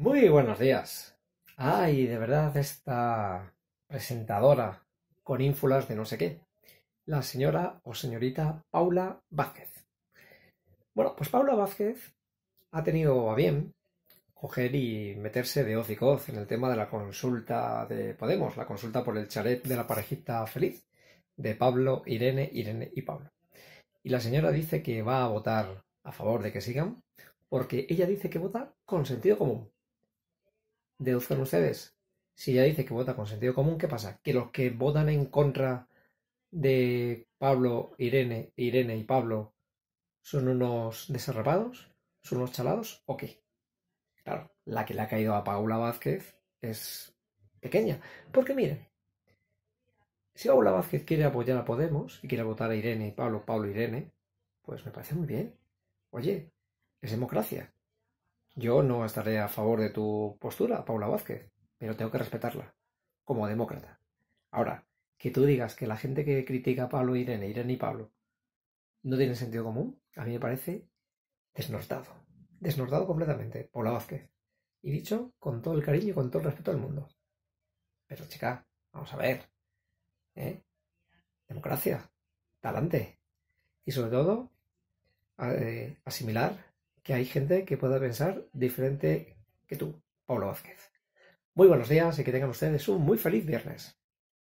Muy buenos días. Ay, de verdad, esta presentadora con ínfulas de no sé qué. La señora o señorita Paula Vázquez. Bueno, pues Paula Vázquez ha tenido a bien coger y meterse de hoz y coz en el tema de la consulta de Podemos, la consulta por el charet de la parejita feliz de Pablo, Irene, Irene y Pablo. Y la señora dice que va a votar a favor de que sigan porque ella dice que vota con sentido común deduzcan ustedes. Si ya dice que vota con sentido común, ¿qué pasa? Que los que votan en contra de Pablo, Irene, Irene y Pablo son unos desarrapados, son unos chalados, o qué? Claro, la que le ha caído a Paula Vázquez es pequeña. Porque miren, si Paula Vázquez quiere apoyar a Podemos y quiere votar a Irene y Pablo, Pablo Irene, pues me parece muy bien. Oye, es democracia. Yo no estaré a favor de tu postura, Paula Vázquez, pero tengo que respetarla, como demócrata. Ahora, que tú digas que la gente que critica a Pablo Irene, Irene y Pablo, no tiene sentido común, a mí me parece desnortado. Desnordado completamente, Paula Vázquez. Y dicho con todo el cariño y con todo el respeto del mundo. Pero chica, vamos a ver. ¿eh? Democracia. Talante. Y sobre todo, eh, asimilar que hay gente que pueda pensar diferente que tú, Pablo Vázquez. Muy buenos días y que tengan ustedes un muy feliz viernes.